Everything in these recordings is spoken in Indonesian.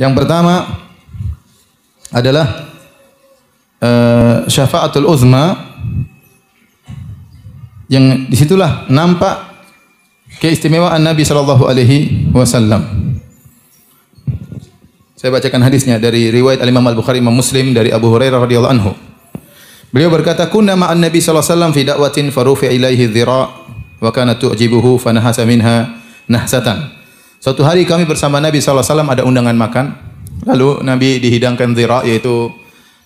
Yang pertama adalah uh, syafaatul uzma yang disitulah nampak keistimewaan Nabi Shallallahu alaihi wasallam. Saya bacakan hadisnya dari riwayat Al Imam Al Bukhari Imam Muslim dari Abu Hurairah radhiyallahu anhu. Beliau berkata, "Kunna ma'an Nabi sallallahu alaihi wasallam fi da'watin farufi ilaihi dhira' wa kana tu'jibuhu nahasa minha nahsatan." Suatu hari kami bersama Nabi SAW ada undangan makan. Lalu Nabi dihidangkan zira yaitu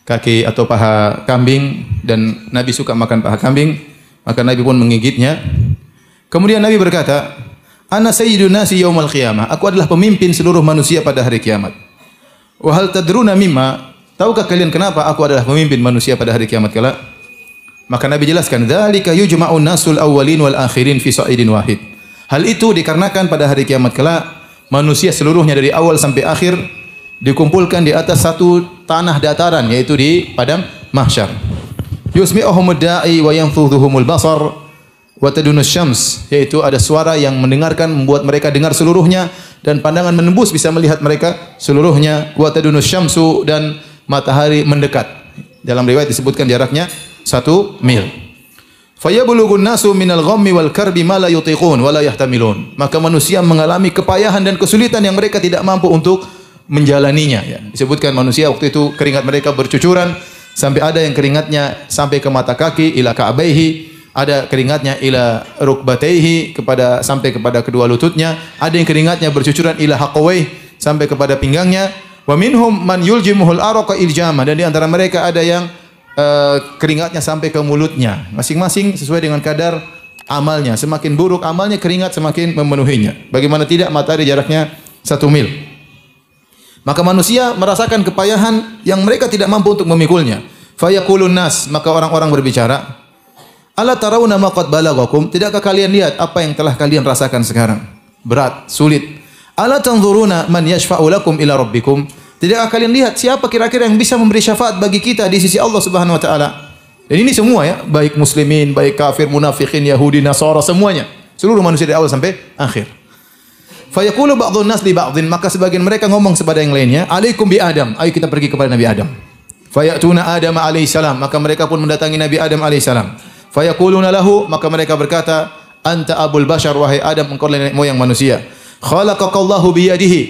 kaki atau paha kambing dan Nabi suka makan paha kambing. Maka Nabi pun menggigitnya. Kemudian Nabi berkata, Ana sayyidun nasi yaumal qiyamah. Aku adalah pemimpin seluruh manusia pada hari kiamat. Wa hal tadruna mimma? Tahukah kalian kenapa aku adalah pemimpin manusia pada hari kiamat kala? Maka Nabi jelaskan, "Dzalika yujma'un nasul awwalin wal akhirin fi sa'idin wahid." Hal itu dikarenakan pada hari kiamat kelak manusia seluruhnya dari awal sampai akhir dikumpulkan di atas satu tanah dataran yaitu di padang mahsyar. Yusmi'uhumud da'i wa yanfudhuhumul basar wa tadunus syams yaitu ada suara yang mendengarkan membuat mereka dengar seluruhnya dan pandangan menembus bisa melihat mereka seluruhnya wa tadunus syamsu dan matahari mendekat. Dalam riwayat disebutkan jaraknya satu mil. Fayabulughun nasu minal ghammi wal karbi ma la yutiqun wa la yahtamilun. Maka manusia mengalami kepayahan dan kesulitan yang mereka tidak mampu untuk menjalaninya ya. Disebutkan manusia waktu itu keringat mereka bercucuran sampai ada yang keringatnya sampai ke mata kaki ila ka'baihi, ada keringatnya ila rukbataihi kepada sampai kepada kedua lututnya, ada yang keringatnya bercucuran ila haqawai sampai kepada pinggangnya. Wa minhum man yuljimuhul araqa iljama dan di antara mereka ada yang Eh, keringatnya sampai ke mulutnya. Masing-masing sesuai dengan kadar amalnya. Semakin buruk amalnya, keringat semakin memenuhinya. Bagaimana tidak matahari jaraknya satu mil. Maka manusia merasakan kepayahan yang mereka tidak mampu untuk memikulnya. Fayakulun nas, maka orang-orang berbicara, Ala tarawna maqad balagakum, tidakkah kalian lihat apa yang telah kalian rasakan sekarang? Berat, sulit. Ala tanzuruna man yashfa'u lakum ila rabbikum? tidak kalian lihat siapa kira-kira yang bisa memberi syafaat bagi kita di sisi Allah Subhanahu wa taala? Dan ini semua ya, baik muslimin, baik kafir, munafikin, Yahudi, Nasara, semuanya. Seluruh manusia dari awal sampai akhir. Fayaqulu ba'dhun nas li ba'dhin, maka sebagian mereka ngomong kepada yang lainnya, "Alaikum bi Adam." Ayo kita pergi kepada Nabi Adam. Fayatuna Adam alaihi salam, maka mereka pun mendatangi Nabi Adam alaihi salam. Fayaquluna lahu, maka mereka berkata, "Anta abul bashar wahai Adam, engkau nenek moyang manusia." Khalaqakallahu bi yadihi.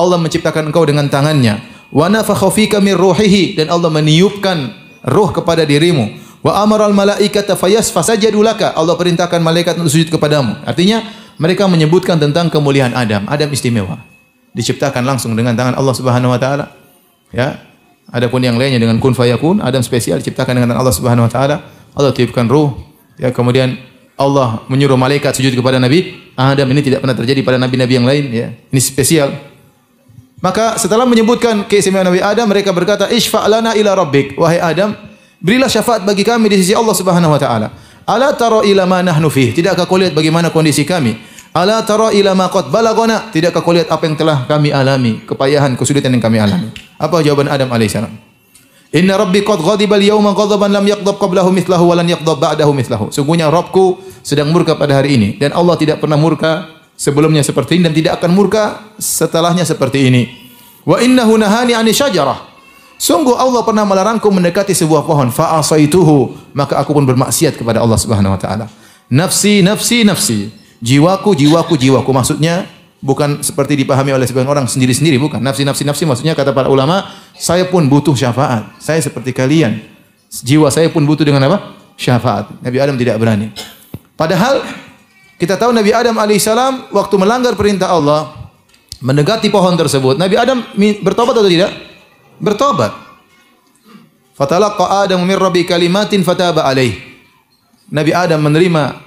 Allah menciptakan engkau dengan tangannya. Wa nafakha fika min ruhihi dan Allah meniupkan ruh kepada dirimu. Wa al malaikata fayasfa sajadulaka. Allah perintahkan malaikat untuk sujud kepadamu. Artinya mereka menyebutkan tentang kemuliaan Adam. Adam istimewa. Diciptakan langsung dengan tangan Allah Subhanahu wa taala. Ya. Adapun yang lainnya dengan kun fayakun, Adam spesial diciptakan dengan Allah Subhanahu wa taala. Allah tiupkan ruh. Ya, kemudian Allah menyuruh malaikat sujud kepada Nabi Adam ini tidak pernah terjadi pada nabi-nabi yang lain ya. Ini spesial. Maka setelah menyebutkan keistimewaan Nabi Adam, mereka berkata, "Isfa' lana ila rabbik." Wahai Adam, berilah syafaat bagi kami di sisi Allah Subhanahu wa taala. Ala tara ila ma nahnu fih? Tidakkah kau lihat bagaimana kondisi kami? Ala tara ila ma qad balagona? Tidakkah kau lihat apa yang telah kami alami, kepayahan, kesulitan yang kami alami? Apa jawaban Adam alaihissalam? Inna rabbi qad ghadiba al-yawma ghadaban lam yaghdab qablahu mithlahu wa lan yaghdab ba'dahu mithlahu. Sungguhnya Rabbku sedang murka pada hari ini dan Allah tidak pernah murka sebelumnya seperti ini dan tidak akan murka setelahnya seperti ini. Wa innahu nahani 'ani syajarah. Sungguh Allah pernah melarangku mendekati sebuah pohon fa asaituhu, maka aku pun bermaksiat kepada Allah Subhanahu wa taala. Nafsi nafsi nafsi. Jiwaku jiwaku jiwaku maksudnya bukan seperti dipahami oleh sebagian orang sendiri-sendiri bukan. Nafsi nafsi nafsi maksudnya kata para ulama, saya pun butuh syafaat. Saya seperti kalian. Jiwa saya pun butuh dengan apa? Syafaat. Nabi Adam tidak berani. Padahal kita tahu Nabi Adam alaihissalam waktu melanggar perintah Allah mendekati pohon tersebut. Nabi Adam bertobat atau tidak? Bertobat. Fatalaqa Adam min rabbi kalimatin fataba alaih. Nabi Adam menerima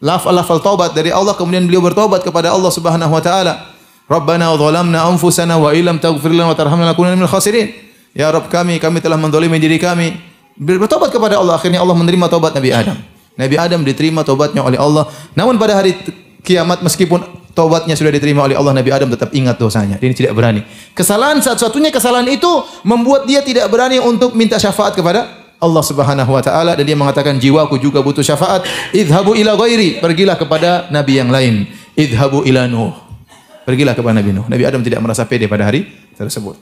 lafal-lafal taubat dari Allah kemudian beliau bertobat kepada Allah Subhanahu wa taala. Rabbana zalamna anfusana wa illam taghfir lana wa tarhamna lakunanna minal khasirin. Ya Rabb kami, kami telah mendolimi diri kami. Bertobat kepada Allah akhirnya Allah menerima taubat Nabi Adam. Nabi Adam diterima tobatnya oleh Allah. Namun pada hari kiamat meskipun tobatnya sudah diterima oleh Allah Nabi Adam tetap ingat dosanya. Dia tidak berani. Kesalahan satu-satunya kesalahan itu membuat dia tidak berani untuk minta syafaat kepada Allah Subhanahu wa taala dan dia mengatakan jiwaku juga butuh syafaat. Idhabu ila ghairi, pergilah kepada nabi yang lain. Idhabu ila Nuh. Pergilah kepada Nabi Nuh. Nabi Adam tidak merasa pede pada hari tersebut.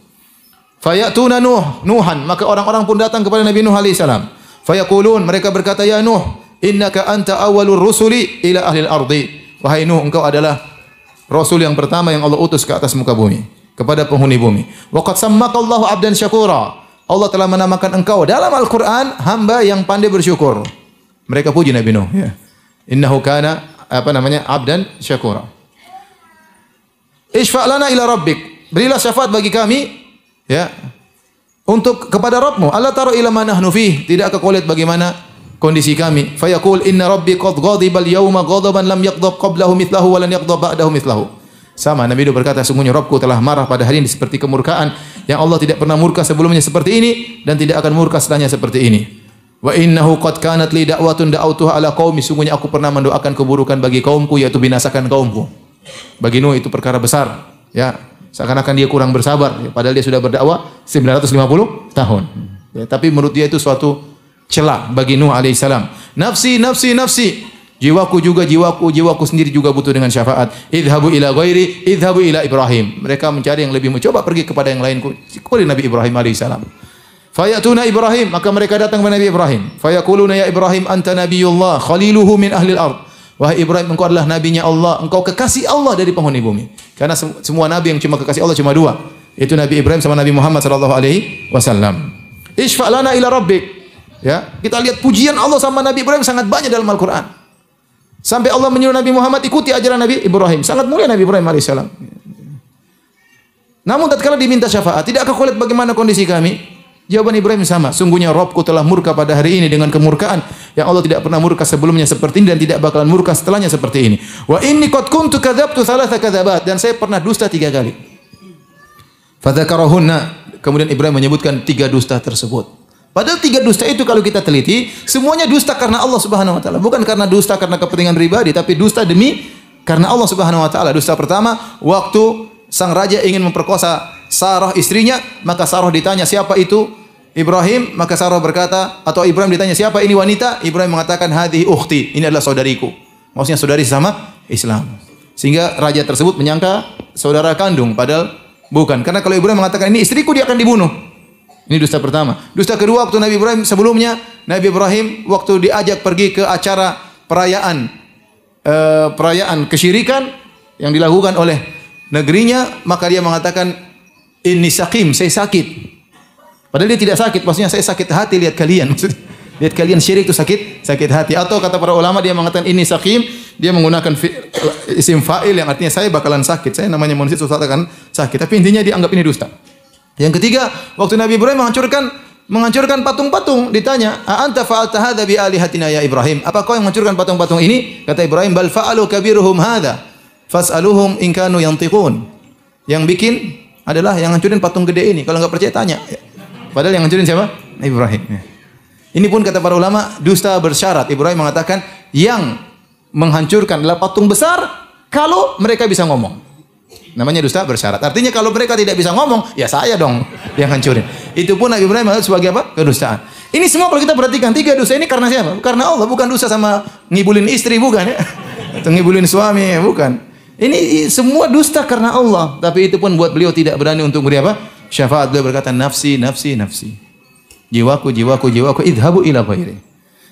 Fayatuna Nuh, Nuhan, maka orang-orang pun datang kepada Nabi Nuh alaihi salam. Fayaqulun, mereka berkata ya Nuh, innaka anta awalur rusuli ila ahli ardi wahai nuh engkau adalah rasul yang pertama yang Allah utus ke atas muka bumi kepada penghuni bumi wa qad sammakallahu abdan syakura Allah telah menamakan engkau dalam Al-Qur'an hamba yang pandai bersyukur mereka puji Nabi Nuh ya innahu kana apa namanya abdan syakura Isfa' lana ila rabbik. Berilah syafaat bagi kami ya. Untuk kepada Rabbmu. Allah taruh ila manah nufih. Tidak kau bagaimana kondisi kami. Fayaqul inna rabbi qad ghadiba al-yawma ghadaban lam yaghdab qablahu mithlahu wa lan yaghdab ba'dahu mithlahu. Sama Nabi itu berkata sungguhnya Rabbku telah marah pada hari ini seperti kemurkaan yang Allah tidak pernah murka sebelumnya seperti ini dan tidak akan murka setelahnya seperti ini. Wa innahu qad kanat li da'watun da'autuha ala qaumi sungguhnya aku pernah mendoakan keburukan bagi kaumku yaitu binasakan kaumku. Bagi Nuh itu perkara besar ya seakan-akan dia kurang bersabar padahal dia sudah berdakwah 950 tahun. Ya, tapi menurut dia itu suatu celah bagi Nuh alaihissalam. Nafsi, nafsi, nafsi. Jiwaku juga, jiwaku, jiwaku sendiri juga butuh dengan syafaat. Idhabu ila ghairi, idhabu ila Ibrahim. Mereka mencari yang lebih mencoba pergi kepada yang lain. Kepada Nabi Ibrahim alaihissalam. Fayatuna Ibrahim, maka mereka datang kepada Nabi Ibrahim. Fayakuluna ya Ibrahim anta nabiyullah khaliluhu min ahli al-ard. Wahai Ibrahim, engkau adalah nabinya Allah, engkau kekasih Allah dari penghuni bumi. Karena semua nabi yang cuma kekasih Allah cuma dua, itu Nabi Ibrahim sama Nabi Muhammad sallallahu alaihi wasallam. Isfa' lana ila rabbik. Ya, kita lihat pujian Allah sama Nabi Ibrahim sangat banyak dalam Al-Qur'an. Sampai Allah menyuruh Nabi Muhammad ikuti ajaran Nabi Ibrahim. Sangat mulia Nabi Ibrahim alaihissalam. Namun tatkala diminta syafaat, tidak kau lihat bagaimana kondisi kami? Jawaban Ibrahim sama. Sungguhnya Robku telah murka pada hari ini dengan kemurkaan yang Allah tidak pernah murka sebelumnya seperti ini dan tidak bakalan murka setelahnya seperti ini. Wa inni qad kuntu kadzabtu thalatha kadzabat dan saya pernah dusta tiga kali. Fadzakarahunna. Kemudian Ibrahim menyebutkan tiga dusta tersebut. Padahal tiga dusta itu kalau kita teliti, semuanya dusta karena Allah Subhanahu wa taala, bukan karena dusta karena kepentingan pribadi, tapi dusta demi karena Allah Subhanahu wa taala. Dusta pertama, waktu sang raja ingin memperkosa Sarah istrinya, maka Sarah ditanya, "Siapa itu?" Ibrahim, maka Sarah berkata, atau Ibrahim ditanya, "Siapa ini wanita?" Ibrahim mengatakan, hati ukhti." Ini adalah saudariku. Maksudnya saudari sama Islam. Sehingga raja tersebut menyangka saudara kandung padahal bukan. Karena kalau Ibrahim mengatakan, "Ini istriku," dia akan dibunuh. Ini dusta pertama. Dusta kedua waktu Nabi Ibrahim sebelumnya Nabi Ibrahim waktu diajak pergi ke acara perayaan e, perayaan kesyirikan yang dilakukan oleh negerinya maka dia mengatakan ini sakim saya sakit. Padahal dia tidak sakit, maksudnya saya sakit hati lihat kalian. Maksudnya, lihat kalian syirik itu sakit, sakit hati. Atau kata para ulama dia mengatakan ini sakim, dia menggunakan isim fa'il yang artinya saya bakalan sakit. Saya namanya manusia susah akan sakit. Tapi intinya dia anggap ini dusta. Yang ketiga, waktu Nabi Ibrahim menghancurkan menghancurkan patung-patung, ditanya, "A anta fa'alta hadza bi alihatina ya Ibrahim?" Apa kau yang menghancurkan patung-patung ini? Kata Ibrahim, "Bal fa'alu kabiruhum hadza. Fas'aluhum in kanu yantiqun." Yang bikin adalah yang hancurin patung gede ini. Kalau nggak percaya tanya. Padahal yang hancurin siapa? Ibrahim. Ya. Ini pun kata para ulama dusta bersyarat. Ibrahim mengatakan yang menghancurkan adalah patung besar kalau mereka bisa ngomong. Namanya dusta bersyarat. Artinya kalau mereka tidak bisa ngomong, ya saya dong yang hancurin. Itu pun Nabi Ibrahim maksud sebagai apa? Kedustaan. Ini semua kalau kita perhatikan tiga dosa ini karena siapa? Karena Allah bukan dosa sama ngibulin istri bukan ya? Atau ngibulin suami ya bukan. Ini semua dusta karena Allah. Tapi itu pun buat beliau tidak berani untuk beri apa? Syafaat beliau berkata nafsi, nafsi, nafsi. Jiwaku, jiwaku, jiwaku. Idhabu ila ghairi.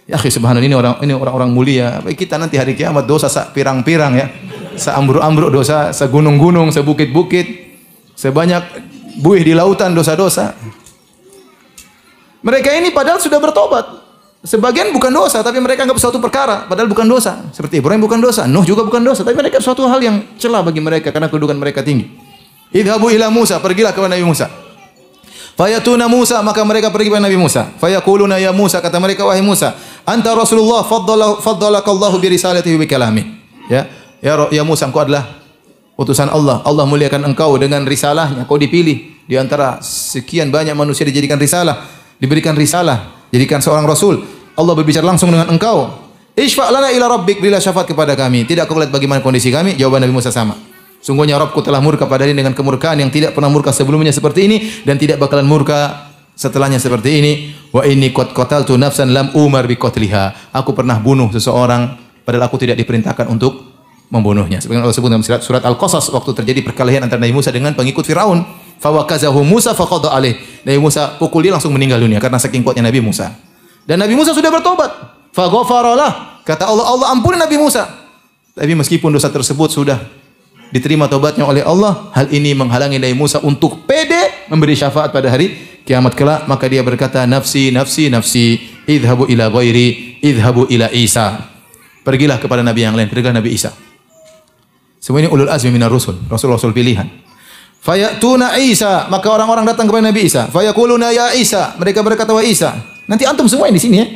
Ya akhi subhanallah ini orang ini orang-orang mulia. Kita nanti hari kiamat dosa sak pirang-pirang ya seambruk-ambruk dosa, segunung-gunung, sebukit-bukit, sebanyak buih di lautan dosa-dosa. Mereka ini padahal sudah bertobat. Sebagian bukan dosa, tapi mereka anggap suatu perkara, padahal bukan dosa. Seperti Ibrahim bukan dosa, Nuh juga bukan dosa, tapi mereka suatu hal yang celah bagi mereka karena kedudukan mereka tinggi. Idhabu ila Musa, pergilah kepada Nabi Musa. Fayatuna Musa, maka mereka pergi kepada Nabi Musa. Fayakuluna ya Musa, kata mereka wahai Musa, anta Rasulullah faddala faddalaka Allah bi risalatihi wa kalami. Ya. Ya, ya Musa, engkau adalah utusan Allah. Allah muliakan engkau dengan risalahnya. Kau dipilih di antara sekian banyak manusia dijadikan risalah, diberikan risalah, jadikan seorang rasul. Allah berbicara langsung dengan engkau. Isfa' lana ila rabbik, berilah syafaat kepada kami. Tidak kau lihat bagaimana kondisi kami? Jawaban Nabi Musa sama. Sungguhnya Rabbku telah murka padanya dengan kemurkaan yang tidak pernah murka sebelumnya seperti ini dan tidak bakalan murka setelahnya seperti ini. Wa inni qad qataltu nafsan lam umar bi qatliha. Aku pernah bunuh seseorang padahal aku tidak diperintahkan untuk membunuhnya. Sebagaimana Allah sebut dalam surat, surat Al-Qasas waktu terjadi perkelahian antara Nabi Musa dengan pengikut Firaun. Fawakazahu Musa faqada alih. Nabi Musa pukuli langsung meninggal dunia karena saking kuatnya Nabi Musa. Dan Nabi Musa sudah bertobat. Faghfaralah. Kata Allah, Allah ampuni Nabi Musa. Tapi meskipun dosa tersebut sudah diterima tobatnya oleh Allah, hal ini menghalangi Nabi Musa untuk pede memberi syafaat pada hari kiamat kelak, maka dia berkata, "Nafsi, nafsi, nafsi, idhabu ila ghairi, idhabu ila Isa." Pergilah kepada nabi yang lain, pergilah Nabi Isa. Semua ini ulul azmi minar rusul, rasul-rasul pilihan. Fayatuna Isa, maka orang-orang datang kepada Nabi Isa. Fayakuluna ya Isa, mereka berkata wahai Isa. Nanti antum semua di sini ya.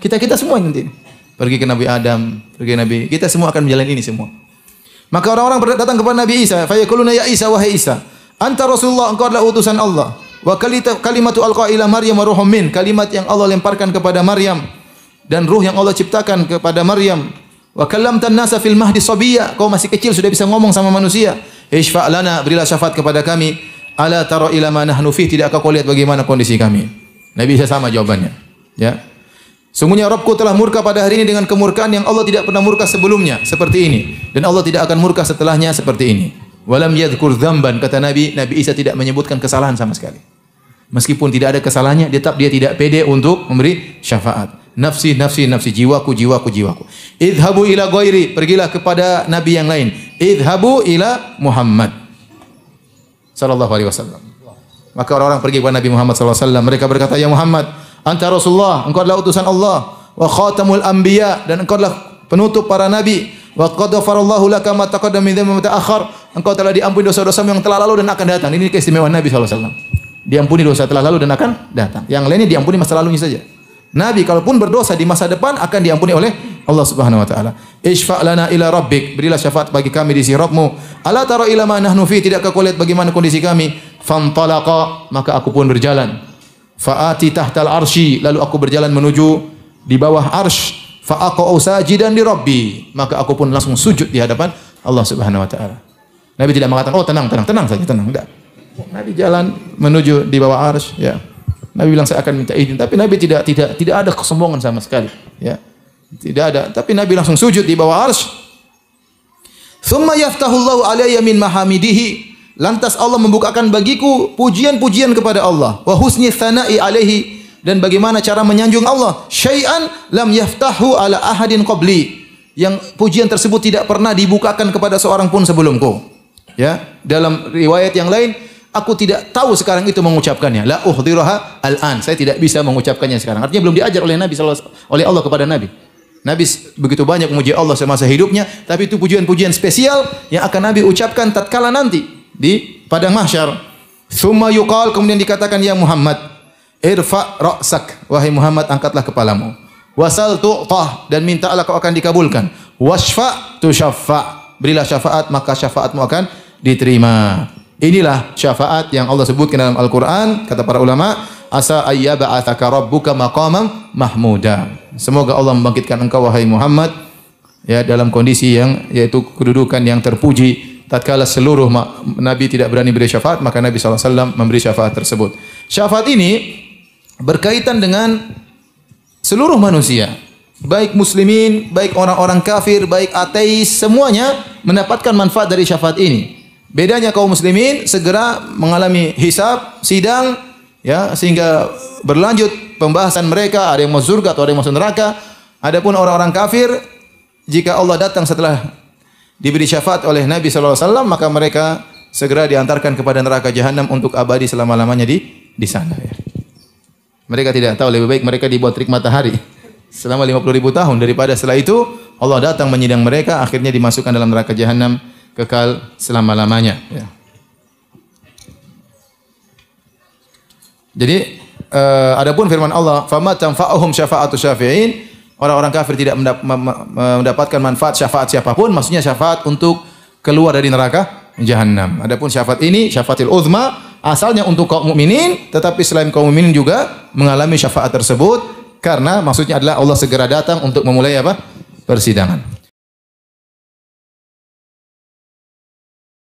Kita-kita semua nanti. Pergi ke Nabi Adam, pergi ke Nabi. Kita semua akan menjalani ini semua. Maka orang-orang datang kepada Nabi Isa, fayakuluna ya Isa wahai Isa. Anta Rasulullah, engkau adalah utusan Allah. Wa kalimatu alqa ila Maryam wa ruhum min, kalimat yang Allah lemparkan kepada Maryam dan ruh yang Allah ciptakan kepada Maryam Wa kallamtan nasa fil mahdi sabiyya, kau masih kecil sudah bisa ngomong sama manusia. Isfa' lana, berilah syafaat kepada kami. Ala taro ila ma nahnu fi, tidakkah kau lihat bagaimana kondisi kami? Nabi Isa sama jawabannya. Ya. Sungguhnya Rabbku telah murka pada hari ini dengan kemurkaan yang Allah tidak pernah murka sebelumnya seperti ini dan Allah tidak akan murka setelahnya seperti ini. Walam yadhkur dzamban kata Nabi, Nabi Isa tidak menyebutkan kesalahan sama sekali. Meskipun tidak ada kesalahannya, tetap dia tidak pede untuk memberi syafaat nafsi nafsi nafsi jiwaku jiwaku jiwaku idhabu ila ghairi pergilah kepada nabi yang lain idhabu ila Muhammad sallallahu alaihi wasallam maka orang-orang pergi kepada Nabi Muhammad sallallahu alaihi wasallam mereka berkata ya Muhammad anta rasulullah engkau adalah utusan Allah wa khatamul anbiya dan engkau adalah penutup para nabi wa qad ghafarallahu laka ma taqaddama min dhanbi ta'akhkhar engkau telah diampuni dosa-dosa yang telah lalu dan akan datang ini keistimewaan Nabi sallallahu alaihi wasallam diampuni dosa telah lalu dan akan datang yang lainnya diampuni masa lalunya saja Nabi kalaupun berdosa di masa depan akan diampuni oleh Allah Subhanahu wa taala. Isfa' lana ila rabbik. Berilah syafaat bagi kami di sisi Rabbmu. Ala tara ila ma nahnu fi? Tidak kau lihat bagaimana kondisi kami? Fantalaqa, maka aku pun berjalan. Fa'ati tahtal arsy, lalu aku berjalan menuju di bawah arsy. Fa'aqa'u sajidan di Rabbi. Maka aku pun langsung sujud di hadapan Allah Subhanahu wa taala. Nabi tidak mengatakan, "Oh, tenang, tenang, tenang saja, tenang." Enggak. Nabi jalan menuju di bawah arsy, ya. Nabi bilang saya akan minta izin, tapi Nabi tidak tidak tidak ada kesombongan sama sekali, ya. Tidak ada, tapi Nabi langsung sujud di bawah arsy. Thumma yaftahullahu alayya min mahamidihi. Lantas Allah membukakan bagiku pujian-pujian kepada Allah. Wa husni tsana'i alaihi dan bagaimana cara menyanjung Allah. Syai'an lam yaftahu ala ahadin qabli. Yang pujian tersebut tidak pernah dibukakan kepada seorang pun sebelumku. Ya, dalam riwayat yang lain Aku tidak tahu sekarang itu mengucapkannya. La uhdiraha al-an. Saya tidak bisa mengucapkannya sekarang. Artinya belum diajar oleh Nabi oleh Allah kepada Nabi. Nabi begitu banyak memuji Allah semasa hidupnya, tapi itu pujian-pujian spesial yang akan Nabi ucapkan tatkala nanti di padang mahsyar. Summa yuqal kemudian dikatakan ya Muhammad, irfa ra'sak wahai Muhammad angkatlah kepalamu. Wasal tuqah dan mintalah kau akan dikabulkan. Wasfa tu syafa' berilah syafaat maka syafaatmu akan diterima. Inilah syafaat yang Allah sebutkan dalam Al-Quran, kata para ulama, Asa ayyaba ataka rabbuka maqamam mahmuda. Semoga Allah membangkitkan engkau wahai Muhammad ya dalam kondisi yang yaitu kedudukan yang terpuji tatkala seluruh nabi tidak berani beri syafaat maka Nabi SAW memberi syafaat tersebut. Syafaat ini berkaitan dengan seluruh manusia, baik muslimin, baik orang-orang kafir, baik ateis, semuanya mendapatkan manfaat dari syafaat ini. Bedanya kaum muslimin segera mengalami hisab, sidang ya sehingga berlanjut pembahasan mereka ada yang masuk surga atau ada yang masuk neraka. Adapun orang-orang kafir jika Allah datang setelah diberi syafaat oleh Nabi sallallahu alaihi wasallam maka mereka segera diantarkan kepada neraka jahanam untuk abadi selama-lamanya di di sana ya. Mereka tidak tahu lebih baik mereka dibuat trik matahari selama puluh ribu tahun daripada setelah itu Allah datang menyidang mereka akhirnya dimasukkan dalam neraka jahanam kekal selama-lamanya. Ya. Jadi uh, adapun firman Allah, "Fama tanfa'uhum syafa'atu syafi'in." Orang-orang kafir tidak mendapatkan manfaat syafaat siapapun, maksudnya syafaat untuk keluar dari neraka jahanam. Adapun syafaat ini syafaatil uzma asalnya untuk kaum mukminin, tetapi selain kaum mukminin juga mengalami syafaat tersebut karena maksudnya adalah Allah segera datang untuk memulai apa? persidangan.